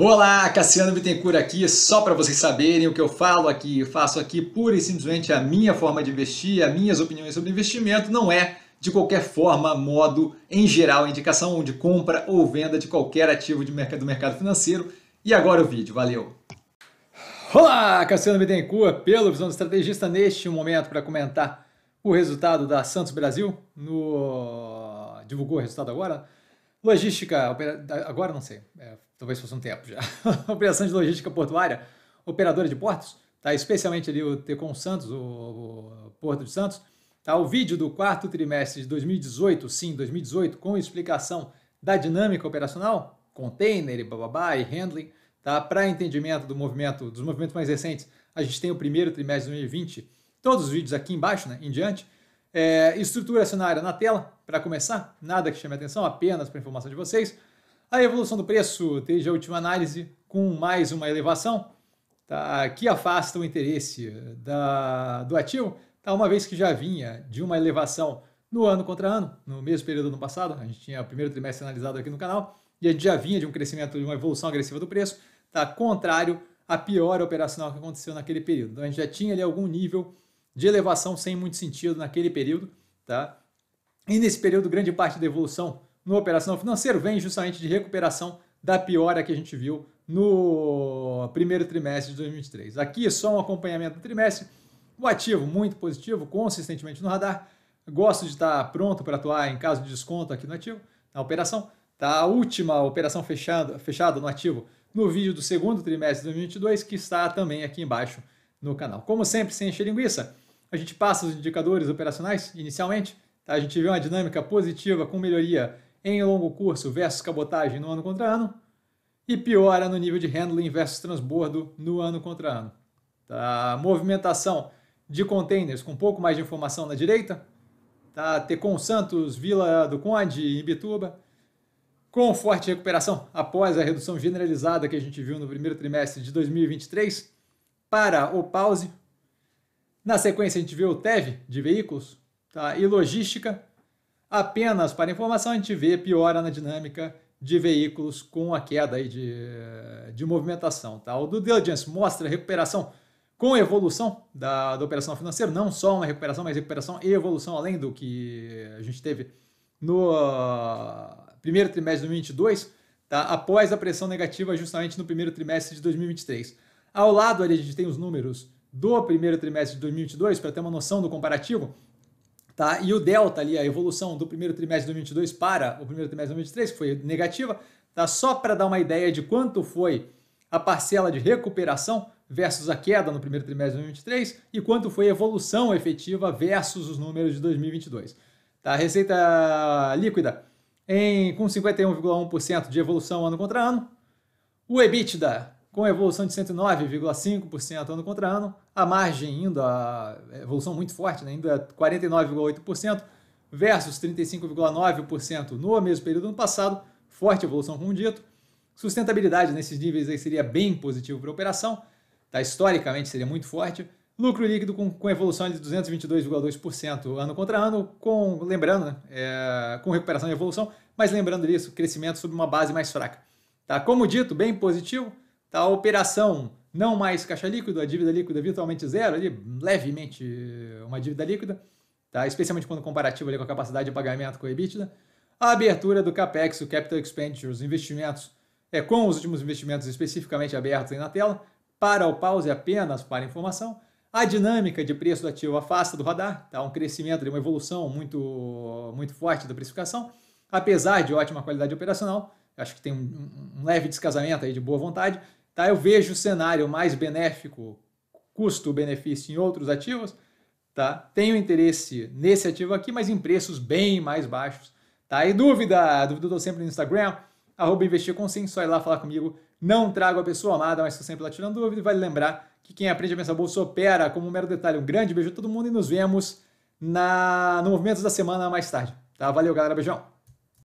Olá, Cassiano Bittencourt aqui, só para vocês saberem o que eu falo aqui, eu faço aqui pura e simplesmente a minha forma de investir, as minhas opiniões sobre investimento, não é de qualquer forma, modo, em geral, indicação de compra ou venda de qualquer ativo de mercado, do mercado financeiro. E agora o vídeo, valeu! Olá, Cassiano Bittencourt, pelo Visão do Estrategista, neste momento para comentar o resultado da Santos Brasil, no... divulgou o resultado agora, Logística, agora não sei, é, talvez fosse um tempo já. Operação de logística portuária, operadora de portos, tá? especialmente ali o Tecon Santos, o, o Porto de Santos. Tá? O vídeo do quarto trimestre de 2018, sim, 2018, com explicação da dinâmica operacional, container e bababá e handling, tá? para entendimento do movimento, dos movimentos mais recentes, a gente tem o primeiro trimestre de 2020, todos os vídeos aqui embaixo, né, em diante, é, estrutura acionária na tela, para começar, nada que chame atenção, apenas para informação de vocês. A evolução do preço, desde a última análise, com mais uma elevação, tá, que afasta o interesse da, do ativo, tá, uma vez que já vinha de uma elevação no ano contra ano, no mesmo período do ano passado, a gente tinha o primeiro trimestre analisado aqui no canal, e a gente já vinha de um crescimento, de uma evolução agressiva do preço, tá, contrário à pior operacional que aconteceu naquele período. Então a gente já tinha ali algum nível de elevação sem muito sentido naquele período, tá? E nesse período, grande parte da evolução no operacional financeiro vem justamente de recuperação da piora que a gente viu no primeiro trimestre de 2023. Aqui só um acompanhamento do trimestre, o ativo muito positivo, consistentemente no radar. Gosto de estar pronto para atuar em caso de desconto aqui no ativo, na operação. Tá a última operação fechada, fechada no ativo no vídeo do segundo trimestre de 2022, que está também aqui embaixo no canal. Como sempre, sem encher linguiça a gente passa os indicadores operacionais inicialmente, tá? a gente vê uma dinâmica positiva com melhoria em longo curso versus cabotagem no ano contra ano e piora no nível de handling versus transbordo no ano contra ano. Tá? Movimentação de containers com um pouco mais de informação na direita, tá? Tecon Santos, Vila do Conde e Ibituba, com forte recuperação após a redução generalizada que a gente viu no primeiro trimestre de 2023, para o pause, na sequência, a gente vê o TEV de veículos tá? e logística. Apenas para informação, a gente vê piora na dinâmica de veículos com a queda aí de, de movimentação. Tá? O do diligence mostra recuperação com evolução da, da operação financeira, não só uma recuperação, mas recuperação e evolução além do que a gente teve no ah, primeiro trimestre de 2022, tá? após a pressão negativa justamente no primeiro trimestre de 2023. Ao lado ali a gente tem os números do primeiro trimestre de 2022, para ter uma noção do comparativo, tá? E o delta ali, a evolução do primeiro trimestre de 2022 para o primeiro trimestre de 2023, que foi negativa, tá? Só para dar uma ideia de quanto foi a parcela de recuperação versus a queda no primeiro trimestre de 2023 e quanto foi a evolução efetiva versus os números de 2022. Tá? A receita líquida em, com 51,1% de evolução ano contra ano. O EBITDA com evolução de 109,5% ano contra ano, a margem indo, a evolução muito forte, né, indo a 49,8% versus 35,9% no mesmo período do ano passado, forte evolução, como dito. Sustentabilidade nesses níveis aí seria bem positivo para a operação, tá? historicamente seria muito forte. Lucro líquido com, com evolução de 222,2% ano contra ano, com, lembrando, né, é, com recuperação e evolução, mas lembrando disso, crescimento sobre uma base mais fraca. Tá? Como dito, bem positivo, Tá, a operação não mais caixa líquido, a dívida líquida virtualmente zero, ali, levemente uma dívida líquida, tá? especialmente quando comparativo ali com a capacidade de pagamento com a EBITDA. A abertura do CAPEX, o Capital Expenditure, os investimentos, é, com os últimos investimentos especificamente abertos aí na tela, para o pause apenas para informação. A dinâmica de preço do ativo afasta do radar, tá? um crescimento, uma evolução muito, muito forte da precificação, apesar de ótima qualidade operacional, acho que tem um, um leve descasamento aí de boa vontade, Tá? Eu vejo o cenário mais benéfico, custo-benefício em outros ativos. Tá? Tenho interesse nesse ativo aqui, mas em preços bem mais baixos. Tá? E dúvida? Dúvida eu tô sempre no Instagram, arroba investir com sim, só ir lá falar comigo. Não trago a pessoa amada, mas estou sempre lá tirando dúvida. E vale lembrar que quem aprende a pensar bolsa opera como um mero detalhe. Um grande beijo a todo mundo e nos vemos na, no Movimentos da Semana mais tarde. Tá? Valeu, galera. Beijão.